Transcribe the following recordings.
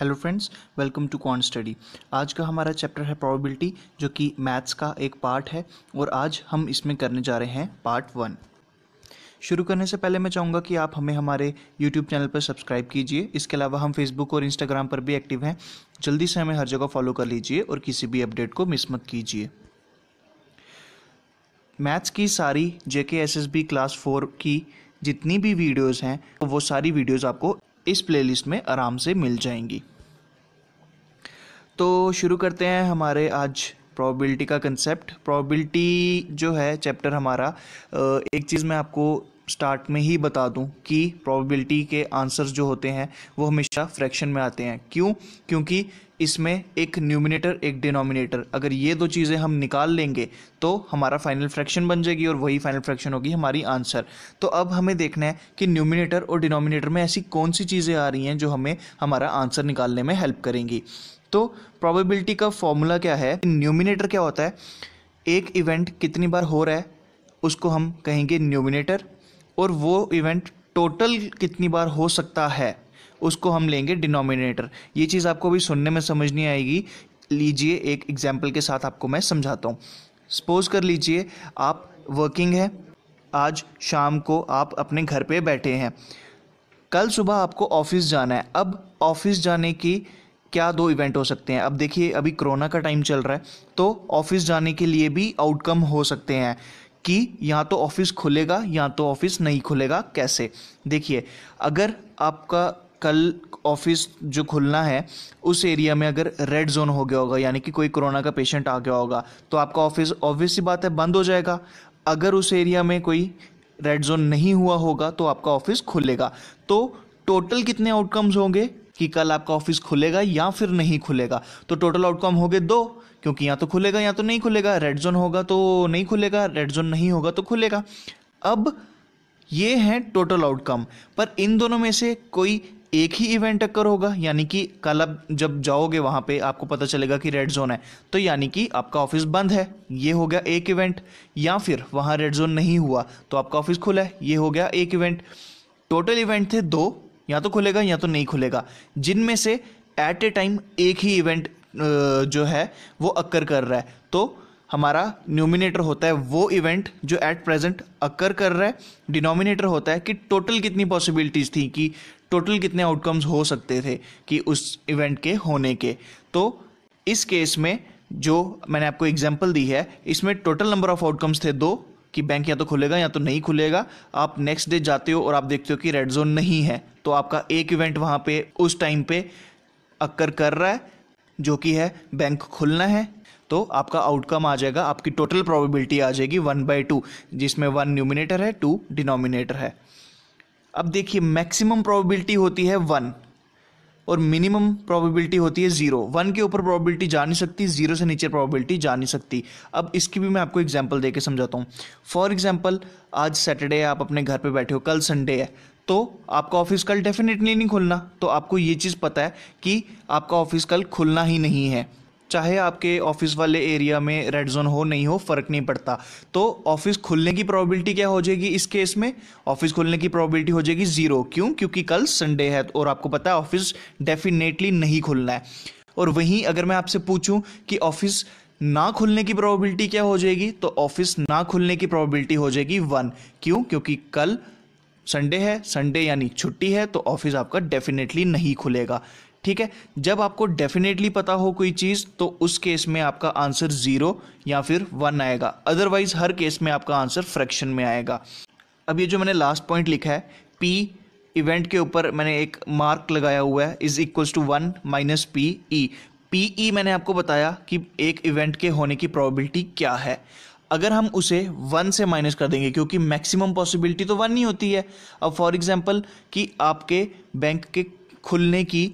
hello friends welcome to कॉन study आज का हमारा चैप्टर है प्रोबेबिलिटी जो कि मैथ्स का एक पार्ट है और आज हम इसमें करने जा रहे हैं पार्ट वन शुरू करने से पहले मैं चाहूँगा कि आप हमें हमारे यूट्यूब चैनल पर सब्सक्राइब कीजिए इसके अलावा हम फेसबुक और इंस्टाग्राम पर भी एक्टिव हैं जल्दी से हमें हर जगह फॉलो कर लीजिए और किसी भी अपडेट को मिस मत कीजिए मैथ्स की सारी J K S S B class four की जितनी भी वीडियोज़ हैं वो सारी वीडियोज़ आपको इस प्लेलिस्ट में आराम से मिल जाएंगी तो शुरू करते हैं हमारे आज प्रोबेबिलिटी का कंसेप्ट प्रोबेबिलिटी जो है चैप्टर हमारा एक चीज़ मैं आपको स्टार्ट में ही बता दूं कि प्रोबेबिलिटी के आंसर्स जो होते हैं वो हमेशा फ्रैक्शन में आते हैं क्यों क्योंकि इसमें एक न्यूमिनेटर एक डिनोमिनेटर अगर ये दो चीज़ें हम निकाल लेंगे तो हमारा फाइनल फ्रैक्शन बन जाएगी और वही फाइनल फ्रैक्शन होगी हमारी आंसर तो अब हमें देखना है कि न्यूमिनेटर और डिनोमिनेटर में ऐसी कौन सी चीज़ें आ रही हैं जो हमें हमारा आंसर निकालने में हेल्प करेंगी तो प्रॉबिलिटी का फॉर्मूला क्या है न्यूमिनेटर क्या होता है एक इवेंट कितनी बार हो रहा है उसको हम कहेंगे न्यूमिनेटर और वो इवेंट टोटल कितनी बार हो सकता है उसको हम लेंगे डिनोमिनेटर ये चीज़ आपको अभी सुनने में समझ नहीं आएगी लीजिए एक एग्जाम्पल के साथ आपको मैं समझाता हूँ सपोज कर लीजिए आप वर्किंग है आज शाम को आप अपने घर पे बैठे हैं कल सुबह आपको ऑफिस जाना है अब ऑफिस जाने की क्या दो इवेंट हो सकते हैं अब देखिए अभी कोरोना का टाइम चल रहा है तो ऑफिस जाने के लिए भी आउटकम हो सकते हैं कि या तो ऑफिस खुलेगा या तो ऑफिस नहीं खुलेगा कैसे देखिए अगर आपका कल ऑफिस जो खुलना है उस एरिया में अगर रेड जोन हो गया होगा यानी कि कोई कोरोना का पेशेंट आ गया होगा तो आपका ऑफिस ऑब्वियस बात है बंद हो जाएगा अगर उस एरिया में कोई रेड जोन नहीं हुआ होगा तो आपका ऑफिस खुलेगा तो टोटल कितने आउटकम्स होंगे कि कल आपका ऑफिस खुलेगा या फिर नहीं खुलेगा तो टोटल आउटकम हो गए दो क्योंकि या तो खुलेगा या तो नहीं खुलेगा रेड जोन होगा तो नहीं खुलेगा रेड जोन नहीं होगा तो खुलेगा अब ये है टोटल आउटकम पर इन दोनों में से कोई एक ही इवेंट अक्कर होगा यानी कि कल आप जब जाओगे वहां पे आपको पता चलेगा कि रेड जोन है तो यानी कि आपका ऑफिस बंद है ये हो गया एक इवेंट या फिर वहाँ रेड जोन नहीं हुआ तो आपका ऑफिस खुला है ये हो गया एक इवेंट टोटल इवेंट थे दो या तो खुलेगा या तो नहीं खुलेगा जिनमें से एट ए टाइम एक ही इवेंट जो है वो अक्कर कर रहा है तो हमारा न्यूमिनेटर होता है वो इवेंट जो एट प्रेजेंट अक्कर कर रहा है डिनोमिनेटर होता है कि टोटल कितनी पॉसिबिलिटीज़ थी कि टोटल कितने आउटकम्स हो सकते थे कि उस इवेंट के होने के तो इस केस में जो मैंने आपको एग्जाम्पल दी है इसमें टोटल नंबर ऑफ आउटकम्स थे दो कि बैंक या तो खुलेगा या तो नहीं खुलेगा आप नेक्स्ट डे जाते हो और आप देखते हो कि रेड जोन नहीं है तो आपका एक इवेंट वहाँ पे उस टाइम पे अक्कर कर रहा है जो कि है बैंक खुलना है तो आपका आउटकम आ जाएगा आपकी टोटल प्रोबेबिलिटी आ जाएगी वन बाई टू जिसमें वन न्यूमिनेटर है टू डिनोमिनेटर है अब देखिए मैक्सिमम प्रोबेबिलिटी होती है वन और मिनिमम प्रोबेबिलिटी होती है ज़ीरो वन के ऊपर प्रोबेबिलिटी जा नहीं सकती ज़ीरो से नीचे प्रोबेबिलिटी जा नहीं सकती अब इसकी भी मैं आपको एग्जांपल दे के समझाता हूँ फॉर एग्जांपल आज सैटरडे है आप अपने घर पे बैठे हो कल संडे है तो आपका ऑफिस कल डेफिनेटली नहीं खुलना तो आपको ये चीज़ पता है कि आपका ऑफिस कल खुलना ही नहीं है चाहे आपके ऑफिस वाले एरिया में रेड जोन हो नहीं हो फ़र्क नहीं पड़ता तो ऑफिस खुलने की प्रॉबिलिटी क्या हो जाएगी इस केस में ऑफिस खुलने की प्रॉबिलिटी हो जाएगी ज़ीरो क्यों क्योंकि कल संडे है और आपको पता है ऑफिस डेफिनेटली नहीं खुलना है और वहीं अगर मैं आपसे पूछूं कि ऑफिस ना खुलने की प्रोबेबिलिटी क्या हो जाएगी तो ऑफिस ना खुलने की प्रोबेबिलिटी हो जाएगी वन क्यों क्योंकि कल संडे है संडे यानी छुट्टी है तो ऑफिस आपका डेफिनेटली नहीं खुलेगा ठीक है जब आपको डेफिनेटली पता हो कोई चीज़ तो उस केस में आपका आंसर ज़ीरो या फिर वन आएगा अदरवाइज हर केस में आपका आंसर फ्रैक्शन में आएगा अब ये जो मैंने लास्ट पॉइंट लिखा है पी इवेंट के ऊपर मैंने एक मार्क लगाया हुआ है is equals to one minus P E P E मैंने आपको बताया कि एक इवेंट के होने की प्रोबेबिलिटी क्या है अगर हम उसे वन से माइनस कर देंगे क्योंकि मैक्सिमम पॉसिबिलिटी तो वन ही होती है अब फॉर एग्जांपल कि आपके बैंक के खुलने की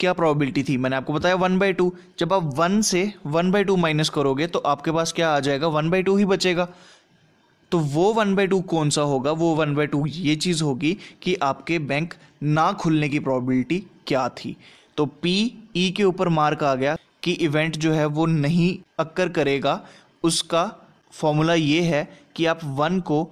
क्या प्रॉबिलिटी थी मैंने आपको बताया वन बाई टू जब आप वन से वन बाई टू माइनस करोगे तो आपके पास क्या आ जाएगा वन बाई टू ही बचेगा तो वो वन बाई टू कौन सा होगा वो वन बाई टू ये चीज़ होगी कि आपके बैंक ना खुलने की प्रॉबिलिटी क्या थी तो पी ई e के ऊपर मार्क आ गया कि इवेंट जो है वो नहीं अक्कर करेगा उसका फॉर्मूला ये है कि आप वन को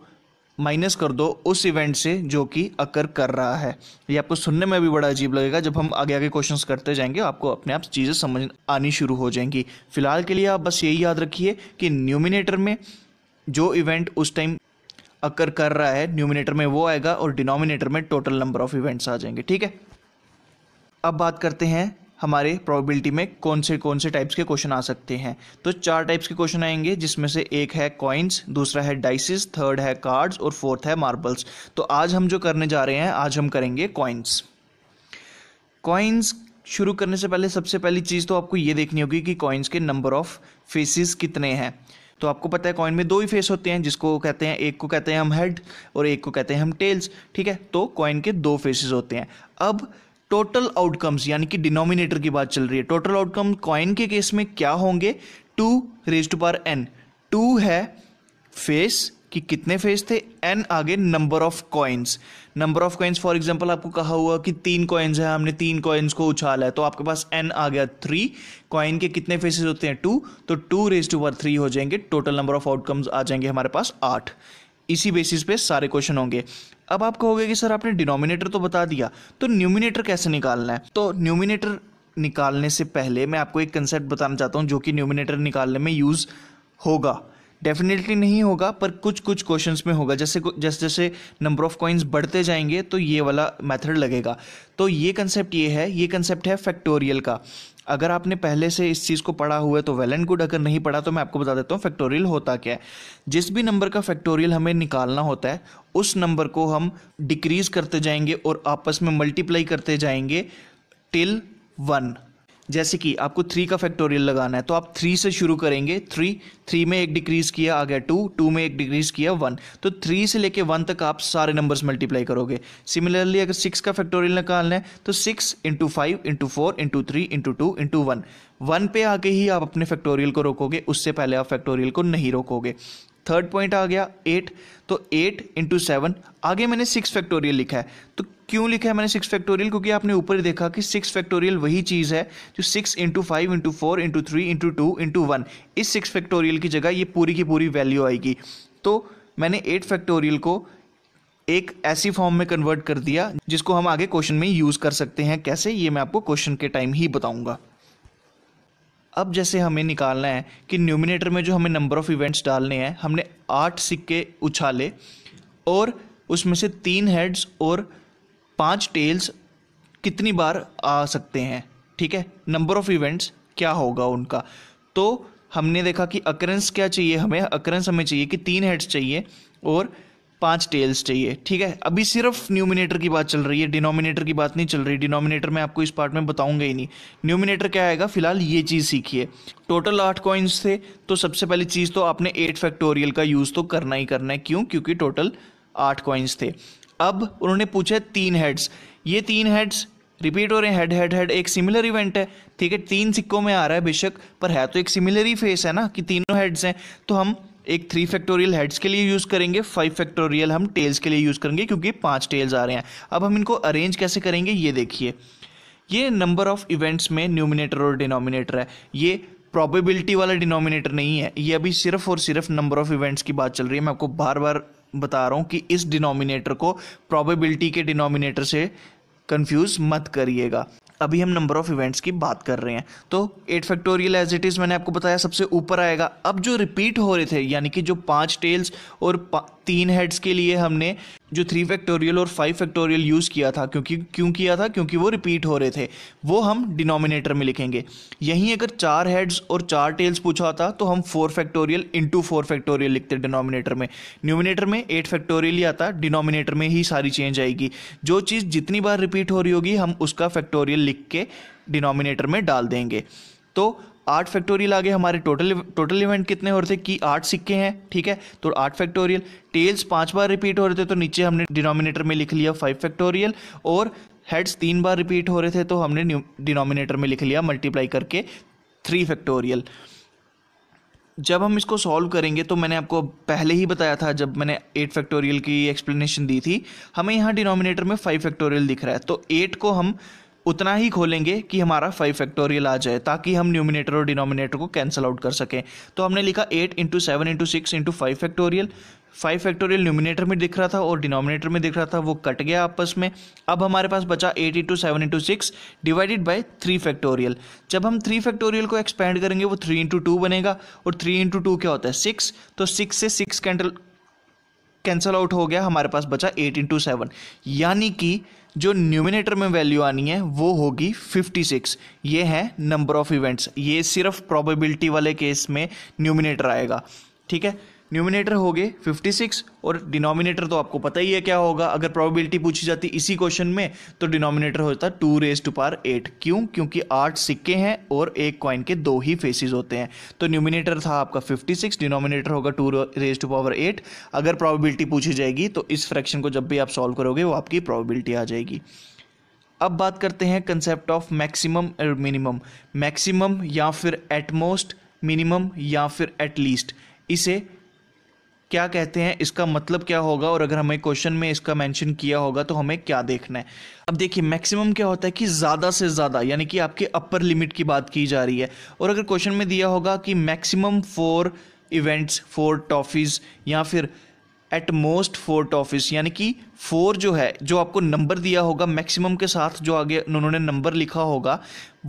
माइनस कर दो उस इवेंट से जो कि अकर कर रहा है ये आपको सुनने में भी बड़ा अजीब लगेगा जब हम आगे आगे क्वेश्चंस करते जाएंगे आपको अपने आप चीज़ें समझ आनी शुरू हो जाएंगी फिलहाल के लिए आप बस यही याद रखिए कि न्यूमिनेटर में जो इवेंट उस टाइम अकर कर रहा है न्यूमिनेटर में वो आएगा और डिनोमिनेटर में टोटल नंबर ऑफ इवेंट्स आ जाएंगे ठीक है अब बात करते हैं हमारे प्रोबेबिलिटी में कौन से कौन से टाइप्स के क्वेश्चन आ सकते हैं तो चार टाइप्स के क्वेश्चन आएंगे जिसमें से एक है कॉइन्स दूसरा है डाइसिस थर्ड है कार्ड्स और फोर्थ है मार्बल्स तो आज हम जो करने जा रहे हैं आज हम करेंगे कॉइन्स कॉइन्स शुरू करने से पहले सबसे पहली चीज़ तो आपको ये देखनी होगी कि कॉइन्स के नंबर ऑफ फेसिस कितने हैं तो आपको पता है कॉइन में दो ही फेस होते हैं जिसको कहते हैं एक को कहते हैं हम हेड और एक को कहते हैं हम टेल्स ठीक है तो कॉइन के दो फेसेस होते हैं अब टोटल आउटकम्स यानी कि डिनोमिनेटर की बात चल रही है टोटल आउटकम कॉइन के केस में क्या होंगे two raise to power n two है फेस कि कितने फेस थे एन आगे number of coins number of coins for example आपको कहा हुआ कि तीन कॉइन्स है हमने तीन कॉइन्स को उछाला है तो आपके पास एन आ गया थ्री कॉइन के कितने फेसेस होते हैं टू तो two raise to power three हो जाएंगे टोटल नंबर ऑफ आउटकम्स आ जाएंगे हमारे पास आठ इसी बेसिस पे सारे क्वेश्चन होंगे अब आप कहोगे कि सर आपने डिनोमिनेटर तो बता दिया तो न्यूमिनेटर कैसे निकालना है तो न्यूमिनेटर निकालने से पहले मैं आपको एक कंसेप्ट बताना चाहता हूँ जो कि न्यूमिनेटर निकालने में यूज़ होगा डेफिनेटली नहीं होगा पर कुछ कुछ क्वेश्चंस में होगा जैसे जैसे जैसे नंबर ऑफ कॉइन्स बढ़ते जाएंगे तो ये वाला मेथड लगेगा तो ये कंसेप्ट ये है ये कंसेप्ट है फैक्टोरियल का अगर आपने पहले से इस चीज़ को पढ़ा हुआ है तो वेल एंड गुड अगर नहीं पढ़ा तो मैं आपको बता देता हूँ फैक्टोरियल होता क्या है जिस भी नंबर का फैक्टोरियल हमें निकालना होता है उस नंबर को हम डिक्रीज़ करते जाएंगे और आपस में मल्टीप्लाई करते जाएंगे टिल वन जैसे कि आपको थ्री का फैक्टोरियल लगाना है तो आप थ्री से शुरू करेंगे थ्री थ्री में एक डिक्रीज़ किया आ गया टू टू में एक डिक्रीज़ किया वन तो थ्री से लेके वन तक आप सारे नंबर्स मल्टीप्लाई करोगे सिमिलरली अगर सिक्स का फैक्टोरियल निकालना है तो six into five into four into three into two into one one पे आके ही आप अपने फैक्टोरियल को रोकोगे उससे पहले आप फैक्टोरियल को नहीं रोकोगे थर्ड पॉइंट आ गया एट तो एट इंटू सेवन आगे मैंने सिक्स फैक्टोरियल लिखा है तो क्यों लिखा है मैंने सिक्स फैक्टोरियल क्योंकि आपने ऊपर देखा कि सिक्स फैक्टोरियल वही चीज़ है जो six into five into four into three into two into one इस सिक्स फैक्टोरियल की जगह ये पूरी की पूरी वैल्यू आएगी तो मैंने एट फैक्टोरियल को एक ऐसी फॉर्म में कन्वर्ट कर दिया जिसको हम आगे क्वेश्चन में यूज़ कर सकते हैं कैसे ये मैं आपको क्वेश्चन के टाइम ही बताऊंगा अब जैसे हमें निकालना है कि न्यूमिनेटर में जो हमें नंबर ऑफ़ इवेंट्स डालने हैं हमने आठ सिक्के उछाले और उसमें से तीन हेड्स और पांच टेल्स कितनी बार आ सकते हैं ठीक है नंबर ऑफ़ इवेंट्स क्या होगा उनका तो हमने देखा कि अक्रेंस क्या चाहिए हमें अक्रेंस हमें चाहिए कि तीन हेड्स चाहिए और पांच टेल्स चाहिए ठीक है अभी सिर्फ न्यूमिनेटर की बात चल रही है डिनोमिनेटर की बात नहीं चल रही डिनोमिनेटर मैं आपको इस पार्ट में बताऊंगा ही नहीं न्यूमिनेटर क्या आएगा फिलहाल ये चीज़ सीखिए टोटल आठ कॉइन्स थे तो सबसे पहली चीज़ तो आपने एट फैक्टोरियल का यूज़ तो करना ही करना है क्यों क्योंकि टोटल आठ कॉइन्स थे अब उन्होंने पूछा तीन हेड्स ये तीन हेड्स रिपीट हो रहे हैं हेड हेड हेड एक सिमिलर इवेंट है ठीक है तीन सिक्कों में आ रहा है बेशक पर है तो एक सिमिलर ही फेस है ना कि तीनों हेड्स हैं तो हम एक थ्री फैक्टोरियल हेड्स के लिए यूज़ करेंगे फाइव फैक्टोरियल हम टेल्स के लिए यूज़ करेंगे क्योंकि पांच टेल्स आ रहे हैं अब हम इनको अरेंज कैसे करेंगे ये देखिए ये नंबर ऑफ इवेंट्स में न्यूमिनेटर और डिनोमिनेटर है ये प्रॉबेबिलिटी वाला डिनोमिनेटर नहीं है ये अभी सिर्फ और सिर्फ नंबर ऑफ इवेंट्स की बात चल रही है मैं आपको बार बार बता रहा हूँ कि इस डिनोमिनेटर को प्रॉबेबिलिटी के डिनोमिनेटर से कंफ्यूज मत करिएगा अभी हम नंबर ऑफ़ इवेंट्स की बात कर रहे हैं तो eight factorial as it is मैंने आपको बताया सबसे ऊपर आएगा अब जो रिपीट हो रहे थे यानी कि जो पांच टेल्स और तीन हेड्स के लिए हमने जो थ्री फैक्टोरियल और फाइव फैक्टोरियल यूज़ किया था क्योंकि क्यों किया था क्योंकि वो रिपीट हो रहे थे वो हम डिनोमिनेटर में लिखेंगे यहीं अगर चार हेड्स और चार टेल्स पूछा था तो हम four factorial into four factorial लिखते डिनोमिनेटर में न्यूमिनेटर में एट फैक्टोरियल ही आता डिनोमिनेटर में ही सारी चेंज आएगी जो चीज़ जितनी बार रिपीट हो रही होगी हम उसका फैक्टोरियल लिख के डिनोमिनेटर में डाल देंगे तो आठ फैक्टोरियल आगे हमारे टोटल टोटल इवेंट कितने हो रहे थे कि आठ सिक्के हैं ठीक है तो आठ फैक्टोरियल टेल्स पांच बार रिपीट हो रहे थे तो नीचे हमने डिनोमिनेटर में लिख लिया फाइव फैक्टोरियल और हेड्स तीन बार रिपीट हो रहे थे तो हमने डिनोमिनेटर में लिख लिया मल्टीप्लाई करके थ्री फैक्टोरियल जब हम इसको सॉल्व करेंगे तो मैंने आपको पहले ही बताया था जब मैंने एट फैक्टोरियल की एक्सप्लेनेशन दी थी हमें यहाँ डिनोमिनेटर में फाइव फैक्टोरियल दिख रहा है तो एट को हम उतना ही खोलेंगे कि हमारा फाइव फैक्टोरियल आ जाए ताकि हम न्यूमिनेटर और डिनोमिनेटर को कैंसिल आउट कर सकें तो हमने लिखा eight into seven into six into five factorial five factorial numerator में दिख रहा था और डिनोमिनेटर में दिख रहा था वो कट गया आपस में अब हमारे पास बचा eight into seven into six divided by three factorial जब हम थ्री फैक्टोरियल को एक्सपेंड करेंगे वो थ्री इंटू टू बनेगा और थ्री इंटू टू क्या होता है सिक्स तो सिक्स से सिक्स कैंटल कैंसल आउट हो गया हमारे पास बचा एट इंटू सेवन यानी कि जो न्यूमिनेटर में वैल्यू आनी है वो होगी 56 ये है नंबर ऑफ इवेंट्स ये सिर्फ प्रोबेबिलिटी वाले केस में न्यूमिनेटर आएगा ठीक है न्यूमिनेटर हो गए सिक्स और डिनोमिनेटर तो आपको पता ही है क्या होगा अगर प्रोबेबिलिटी पूछी जाती इसी क्वेश्चन में तो डिनोमिनेटर होता two raise to power eight क्यों क्योंकि आठ सिक्के हैं और एक कॉइन के दो ही फेसिस होते हैं तो न्यूमिनेटर था आपका 56 डिनोमिनेटर होगा two raise to power eight अगर प्रोबेबिलिटी पूछी जाएगी तो इस फ्रैक्शन को जब भी आप सॉल्व करोगे वो आपकी प्रॉबिलिटी आ जाएगी अब बात करते हैं कंसेप्ट ऑफ मैक्सिमम और मिनिमम मैक्सिमम या फिर एटमोस्ट मिनिमम या फिर एटलीस्ट इसे क्या कहते हैं इसका मतलब क्या होगा और अगर हमें क्वेश्चन में इसका मेंशन किया होगा तो हमें क्या देखना है अब देखिए मैक्सिमम क्या होता है कि ज़्यादा से ज़्यादा यानी कि आपके अपर लिमिट की बात की जा रही है और अगर क्वेश्चन में दिया होगा कि maximum four events four toffees या फिर एट मोस्ट फोर टॉफिस यानी कि फोर जो है जो आपको नंबर दिया होगा मैक्सिमम के साथ जो आगे उन्होंने नंबर लिखा होगा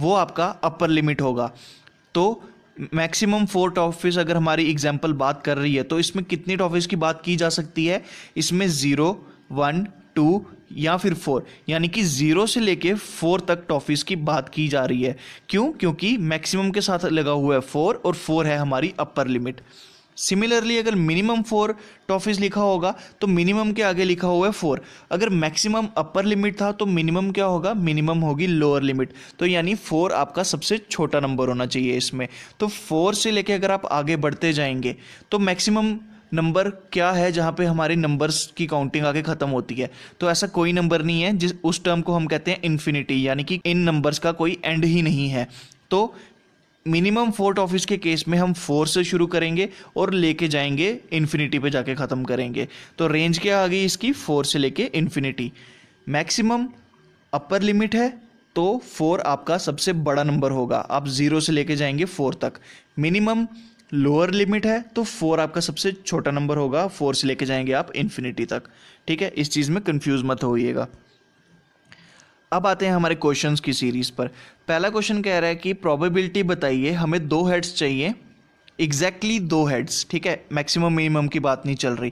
वो आपका अपर लिमिट होगा तो मैक्सिमम फोर टॉफिस अगर हमारी एग्जाम्पल बात कर रही है तो इसमें कितनी टॉफिस की बात की जा सकती है इसमें ज़ीरो वन टू या फिर फोर यानी कि जीरो से लेके फोर तक टॉफिस की बात की जा रही है क्यों क्योंकि मैक्सिमम के साथ लगा हुआ है फोर और फोर है हमारी अपर लिमिट सिमिलरली अगर मिनिमम फोर टॉफिस लिखा होगा तो मिनिमम के आगे लिखा हुआ है फोर अगर मैक्सिमम अपर लिमिट था तो मिनिमम क्या होगा मिनिमम होगी लोअर लिमिट तो यानी फोर आपका सबसे छोटा नंबर होना चाहिए इसमें तो फोर से लेके अगर आप आगे बढ़ते जाएंगे तो मैक्सिमम नंबर क्या है जहाँ पे हमारे नंबर्स की काउंटिंग आके ख़त्म होती है तो ऐसा कोई नंबर नहीं है जिस उस टर्म को हम कहते हैं इन्फिनिटी यानी कि इन नंबर्स का कोई एंड ही नहीं है तो मिनिमम फोर्ट ऑफिस के केस में हम फोर से शुरू करेंगे और लेके जाएंगे इन्फिनिटी पे जाके ख़त्म करेंगे तो रेंज क्या आ गई इसकी फोर से लेके इन्फिनिटी मैक्सिमम अपर लिमिट है तो फोर आपका सबसे बड़ा नंबर होगा आप ज़ीरो से लेके जाएंगे फोर तक मिनिमम लोअर लिमिट है तो फोर आपका सबसे छोटा नंबर होगा फोर से लेके जाएंगे आप इन्फिनिटी तक ठीक है इस चीज़ में कन्फ्यूज़ मत होइएगा अब आते हैं हमारे क्वेश्चन की सीरीज पर पहला क्वेश्चन कह रहा है कि प्रोबेबिलिटी बताइए हमें दो हेड्स चाहिए एग्जैक्टली exactly दो हेड्स ठीक है मैक्सिमम मिनिमम की बात नहीं चल रही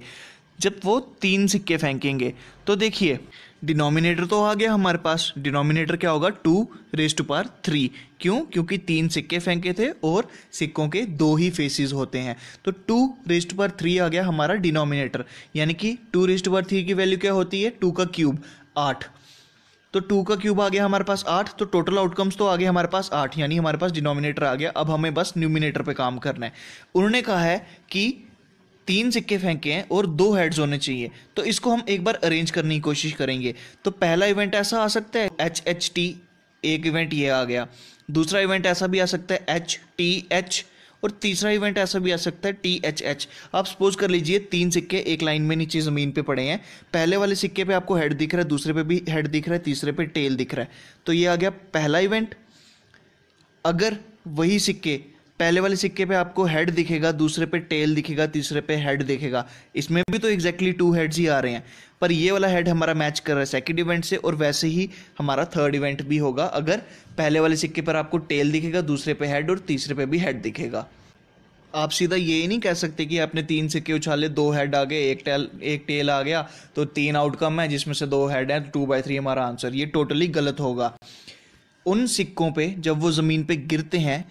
जब वो तीन सिक्के फेंकेंगे तो देखिए डिनोमिनेटर तो आ गया हमारे पास डिनोमिनेटर क्या होगा two raise to power three क्यों क्योंकि तीन सिक्के फेंके थे और सिक्कों के दो ही फेसेस होते हैं तो two raise to power three आ गया हमारा डिनोमिनेटर यानी कि two raise to power three की वैल्यू क्या होती है टू का क्यूब आठ तो टू का क्यूब आ गया हमारे पास आठ तो टोटल आउटकम्स तो आ गए हमारे पास आठ यानी हमारे पास डिनोमिनेटर आ गया अब हमें बस न्यूमिनेटर पे काम करना है उन्होंने कहा है कि तीन सिक्के फेंके हैं और दो हेड्स होने चाहिए तो इसको हम एक बार अरेंज करने की कोशिश करेंगे तो पहला इवेंट ऐसा आ सकता है एच एच टी एक इवेंट ये आ गया दूसरा इवेंट ऐसा भी आ सकता है एच टी एच और तीसरा इवेंट ऐसा भी आ सकता है टी एच एच आप सपोज कर लीजिए तीन सिक्के एक लाइन में नीचे ज़मीन पे पड़े हैं पहले वाले सिक्के पे आपको हेड दिख रहा है दूसरे पे भी हेड दिख रहा है तीसरे पे टेल दिख रहा है तो ये आ गया पहला इवेंट अगर वही सिक्के पहले वाले सिक्के पे आपको हेड दिखेगा दूसरे पे टेल दिखेगा तीसरे पे हेड दिखेगा इसमें भी तो एग्जैक्टली टू हेड्स ही आ रहे हैं पर ये वाला हेड हमारा मैच कर रहा है सेकेंड इवेंट से और वैसे ही हमारा थर्ड इवेंट भी होगा अगर पहले वाले सिक्के पर आपको टेल दिखेगा दूसरे पे हेड और तीसरे पे भी हेड दिखेगा आप सीधा ये नहीं कह सकते कि आपने तीन सिक्के उछाले दो हेड आ गए एक टेल एक टेल आ गया तो तीन आउटकम है जिसमें से दो हेड है तो टू बाई थ्री हमारा आंसर ये टोटली गलत होगा उन सिक्कों पे जब वो ज़मीन पे गिरते हैं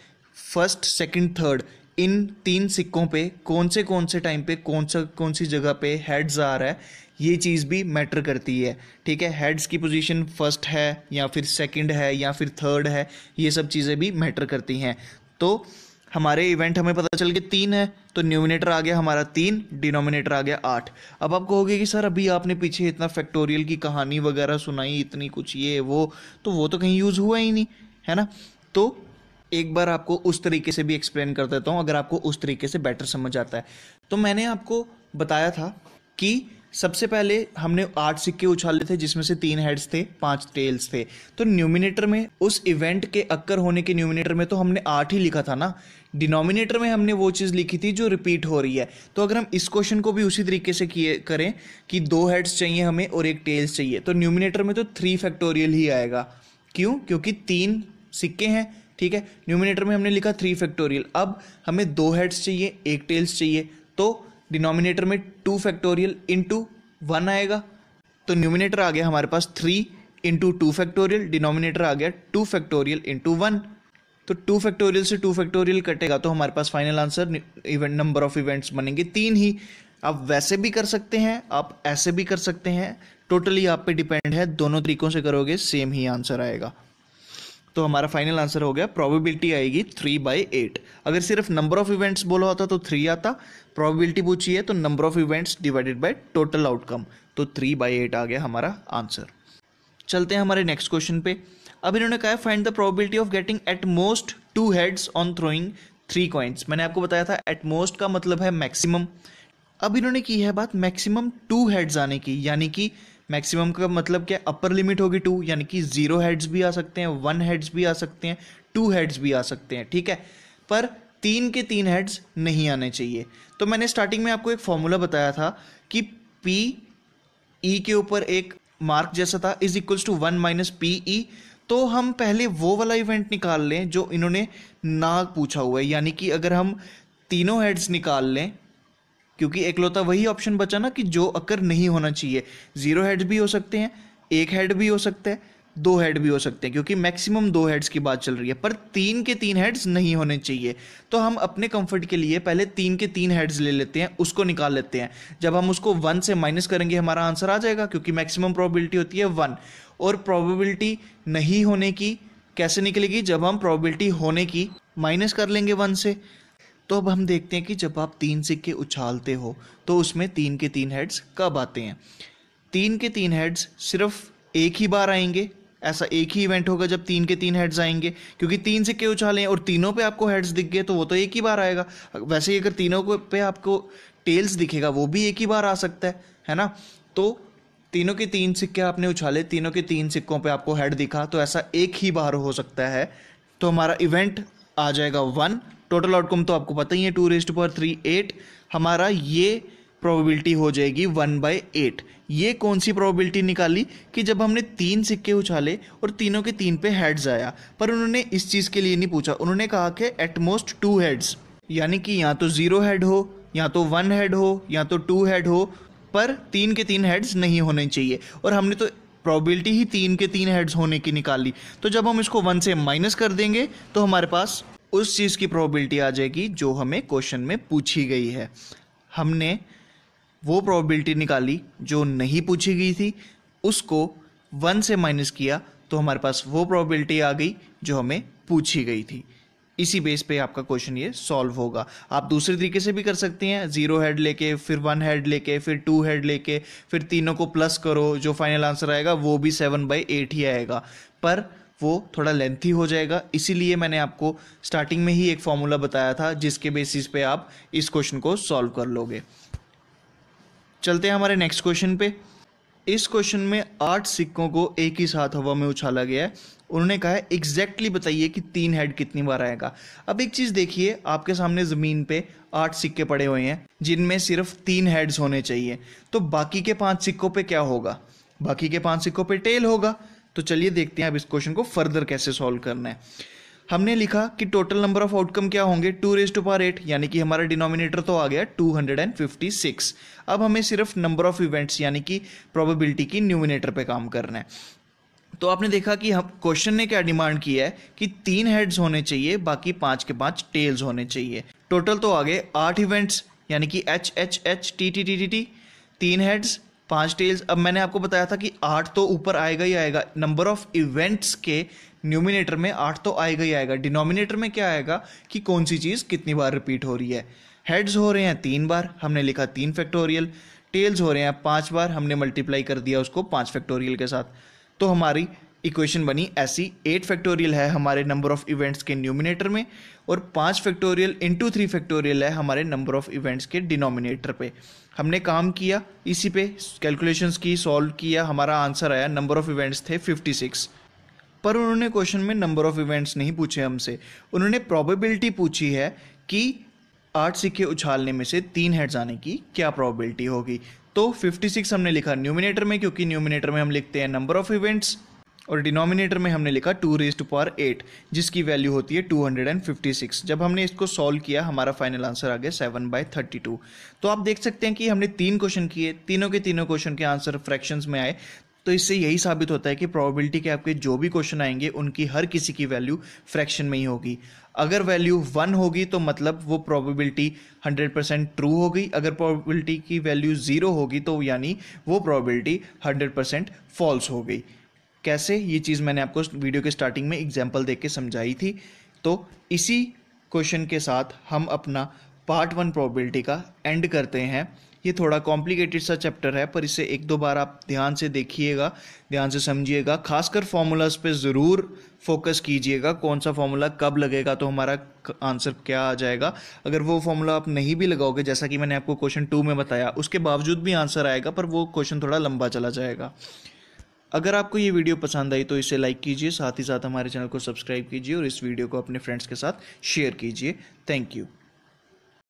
फर्स्ट सेकंड थर्ड इन तीन सिक्कों पे कौन से कौन से टाइम पे कौन सा कौन सी जगह पे हेड्स आ रहा है ये चीज़ भी मैटर करती है ठीक है हेड्स की पोजीशन फर्स्ट है या फिर सेकंड है या फिर थर्ड है ये सब चीज़ें भी मैटर करती हैं तो हमारे इवेंट हमें पता चल के तीन है तो न्यूमिनेटर आ गया हमारा तीन डिनोमिनेटर आ गया आठ अब आप कहोगे कि सर अभी आपने पीछे इतना फैक्टोरियल की कहानी वगैरह सुनाई इतनी कुछ ये वो तो वो तो कहीं यूज़ हुआ ही नहीं है ना तो एक बार आपको उस तरीके से भी एक्सप्लेन कर देता हूँ अगर आपको उस तरीके से बेटर समझ आता है तो मैंने आपको बताया था कि सबसे पहले हमने आठ सिक्के उछाले थे जिसमें से तीन हेड्स थे पांच टेल्स थे तो न्यूमिनेटर में उस इवेंट के अक्कर होने के न्यूमिनेटर में तो हमने आठ ही लिखा था ना डिनोमिनेटर में हमने वो चीज़ लिखी थी जो रिपीट हो रही है तो अगर हम इस क्वेश्चन को भी उसी तरीके से किए करें कि दो हेड्स चाहिए हमें और एक टेल्स चाहिए तो न्यूमिनेटर में तो थ्री फैक्टोरियल ही आएगा क्यों क्योंकि तीन सिक्के हैं ठीक है न्यूमिनेटर में हमने लिखा थ्री फैक्टोरियल अब हमें दो हेड्स चाहिए एक टेल्स चाहिए तो डिनोमिनेटर में टू फैक्टोरियल इंटू वन आएगा तो न्यूमिनेटर आ गया हमारे पास three into two factorial denominator आ गया टू फैक्टोरियल इंटू वन तो टू फैक्टोरियल से टू फैक्टोरियल कटेगा तो हमारे पास final answer event number of events बनेंगे तीन ही आप वैसे भी कर सकते हैं आप ऐसे भी कर सकते हैं टोटली आप पे डिपेंड है दोनों तरीकों से करोगे सेम ही आंसर आएगा तो हमारा फाइनल आंसर हो गया प्रोबेबिलिटी आएगी थ्री बाई एट अगर सिर्फ नंबर ऑफ इवेंट्स बोला होता तो थ्री आता प्रोबेबिलिटी पूछी है तो number of events divided by total outcome तो थ्री बाई एट आ गया हमारा आंसर चलते हैं हमारे नेक्स्ट क्वेश्चन पे अब इन्होंने कहा find the probability of getting at most two heads on throwing three coins मैंने आपको बताया था एट मोस्ट का मतलब है मैक्सिमम अब इन्होंने की है बात मैक्सिमम टू हेड्स आने की यानी कि मैक्सिमम का मतलब क्या अपर लिमिट होगी टू यानी कि ज़ीरो हेड्स भी आ सकते हैं वन हेड्स भी आ सकते हैं टू हेड्स भी आ सकते हैं ठीक है पर तीन के तीन हेड्स नहीं आने चाहिए तो मैंने स्टार्टिंग में आपको एक फॉर्मूला बताया था कि पी ई e के ऊपर एक मार्क जैसा था is equals to one minus P E तो हम पहले वो वाला इवेंट निकाल लें जो इन्होंने ना पूछा हुआ है यानी कि अगर हम तीनों हेड्स निकाल लें क्योंकि एकलौता वही ऑप्शन बचा ना कि जो अकर नहीं होना चाहिए जीरो हेड्स भी हो सकते हैं एक हेड भी हो सकता है दो हेड भी हो सकते हैं क्योंकि मैक्सिमम दो हेड्स की बात चल रही है पर तीन के तीन हेड्स नहीं होने चाहिए तो हम अपने कंफर्ट के लिए पहले तीन के तीन हेड्स ले लेते हैं उसको निकाल लेते हैं जब हम उसको वन से माइनस करेंगे हमारा आंसर आ जाएगा क्योंकि मैक्सिमम प्रोबेबिलिटी होती है वन और प्रोबेबिलिटी नहीं होने की कैसे निकलेगी जब हम प्रोबेबिलिटी होने की माइनस कर लेंगे वन से तो अब हम देखते हैं कि जब आप तीन सिक्के उछालते हो तो उसमें तीन के तीन हेड्स कब आते हैं तीन के तीन हेड्स सिर्फ एक ही बार आएंगे ऐसा एक ही इवेंट होगा जब तीन के तीन हेड्स आएंगे क्योंकि तीन सिक्के उछालें और तीनों पे आपको हेड्स दिख गए तो वो तो एक ही बार आएगा वैसे ही अगर तीनों को पे आपको टेल्स दिखेगा वो भी एक ही बार आ सकता है है ना तो तीनों के तीन सिक्के आपने उछाले तीनों के तीन सिक्कों पे आपको हेड दिखा तो ऐसा एक ही बार हो सकता है तो हमारा इवेंट आ जाएगा वन टोटल आउटकम तो आपको पता ही है two raised power three eight हमारा ये प्रोबेबिलिटी हो जाएगी वन बाई एट ये कौन सी प्रोबेबिलिटी निकाली कि जब हमने तीन सिक्के उछाले और तीनों के तीन पे हेड्स आया पर उन्होंने इस चीज़ के लिए नहीं पूछा उन्होंने कहा कि एटमोस्ट टू हेड्स यानी कि या तो ज़ीरो हेड हो या तो वन हेड हो या तो टू हेड हो पर तीन के तीन हेड्स नहीं होने चाहिए और हमने तो प्रॉबिलिटी ही तीन के तीन हेड्स होने की निकाली तो जब हम इसको वन से माइनस कर देंगे तो हमारे पास उस चीज़ की प्रोबेबिलिटी आ जाएगी जो हमें क्वेश्चन में पूछी गई है हमने वो प्रोबेबिलिटी निकाली जो नहीं पूछी गई थी उसको वन से माइनस किया तो हमारे पास वो प्रोबेबिलिटी आ गई जो हमें पूछी गई थी इसी बेस पे आपका क्वेश्चन ये सॉल्व होगा आप दूसरे तरीके से भी कर सकते हैं जीरो हेड लेके फिर वन हेड लेके फिर टू हेड लेके फिर तीनों को प्लस करो जो फाइनल आंसर आएगा वो भी सेवन बाई एट ही आएगा पर वो थोड़ा लेंथी हो जाएगा इसीलिए मैंने आपको स्टार्टिंग में ही एक फॉर्मूला बताया था जिसके बेसिस पे आप इस क्वेश्चन को सॉल्व कर लोगे चलते हैं हमारे नेक्स्ट क्वेश्चन पे इस क्वेश्चन में आठ सिक्कों को एक ही साथ हवा में उछाला गया है उन्होंने कहा है एग्जैक्टली बताइए कि तीन हेड कितनी बार आएगा अब एक चीज़ देखिए आपके सामने ज़मीन पे आठ सिक्के पड़े हुए हैं जिनमें सिर्फ तीन हेड्स होने चाहिए तो बाकी के पांच सिक्कों पे क्या होगा बाकी के पांच सिक्कों पे टेल होगा तो चलिए देखते हैं अब इस क्वेश्चन को फर्दर कैसे सॉल्व करना है हमने लिखा कि टोटल नंबर ऑफ आउटकम क्या होंगे two raise to power eight यानी कि हमारा डिनोमिनेटर तो आ गया two hundred and fifty six अब हमें सिर्फ नंबर ऑफ इवेंट्स यानी कि प्रोबेबिलिटी की न्यूमिनेटर पे काम करना है तो आपने देखा कि हम क्वेश्चन ने क्या डिमांड किया है कि तीन हेड्स होने चाहिए बाकी पांच के पांच टेल्स होने चाहिए टोटल तो आ गए आठ इवेंट्स यानी कि H H H T T T T T तीन हेड्स पांच टेल्स अब मैंने आपको बताया था कि आठ तो ऊपर आएगा ही आएगा नंबर ऑफ इवेंट्स के न्यूमिनेटर में आठ तो आएगा ही आएगा डिनोमिनेटर में क्या आएगा कि कौन सी चीज़ कितनी बार रिपीट हो रही है हेड्स हो रहे हैं तीन बार हमने लिखा तीन फैक्टोरियल टेल्स हो रहे हैं पांच बार हमने मल्टीप्लाई कर दिया उसको पांच फैक्टोरियल के साथ तो हमारी इक्वेशन बनी ऐसी एट फैक्टोरियल है हमारे नंबर ऑफ इवेंट्स के न्यूमिनेटर में और पाँच फैक्टोरियल इंटू थ्री फैक्टोरियल है हमारे नंबर ऑफ इवेंट्स के डिनोमिनेटर पे हमने काम किया इसी पे कैलकुलेशंस की सॉल्व किया हमारा आंसर आया नंबर ऑफ इवेंट्स थे फिफ्टी सिक्स पर उन्होंने क्वेश्चन में नंबर ऑफ इवेंट्स नहीं पूछे हमसे उन्होंने प्रॉबिबिलिटी पूछी है कि आठ सिक्के उछालने में से तीन हेड जाने की क्या प्रॉबिलिटी होगी तो 56 हमने लिखा न्यूमिनेटर में क्योंकि न्यूमिनेटर में हम लिखते हैं नंबर ऑफ इवेंट्स और डिनोमिनेटर में हमने लिखा two raise to power eight जिसकी वैल्यू होती है two hundred and fifty six जब हमने इसको सॉल्व किया हमारा फाइनल आंसर आ गया सेवन बाई थर्टी टू तो आप देख सकते हैं कि हमने तीन क्वेश्चन किए तीनों के तीनों क्वेश्चन के आंसर फ्रैक्शन में आए तो इससे यही साबित होता है कि प्रोबेबिलिटी के आपके जो भी क्वेश्चन आएंगे उनकी हर किसी की वैल्यू फ्रैक्शन में ही होगी अगर वैल्यू वन होगी तो मतलब वो प्रोबेबिलिटी हंड्रेड परसेंट ट्रू होगी अगर प्रोबेबिलिटी की वैल्यू ज़ीरो होगी तो यानी वो प्रोबेबिलिटी हंड्रेड परसेंट फॉल्स हो गई कैसे ये चीज़ मैंने आपको वीडियो के स्टार्टिंग में एग्जाम्पल दे के समझाई थी तो इसी क्वेश्चन के साथ हम अपना पार्ट वन प्रोबेबिलिटी का एंड करते हैं ये थोड़ा कॉम्प्लिकेटेड सा चैप्टर है पर इसे एक दो बार आप ध्यान से देखिएगा ध्यान से समझिएगा खासकर फॉर्मूलाज पे ज़रूर फोकस कीजिएगा कौन सा फॉर्मूला कब लगेगा तो हमारा आंसर क्या आ जाएगा अगर वो फॉर्मूला आप नहीं भी लगाओगे जैसा कि मैंने आपको क्वेश्चन टू में बताया उसके बावजूद भी आंसर आएगा पर वो क्वेश्चन थोड़ा लंबा चला जाएगा अगर आपको ये वीडियो पसंद आई तो इसे लाइक कीजिए साथ ही साथ हमारे चैनल को सब्सक्राइब कीजिए और इस वीडियो को अपने फ्रेंड्स के साथ शेयर कीजिए थैंक यू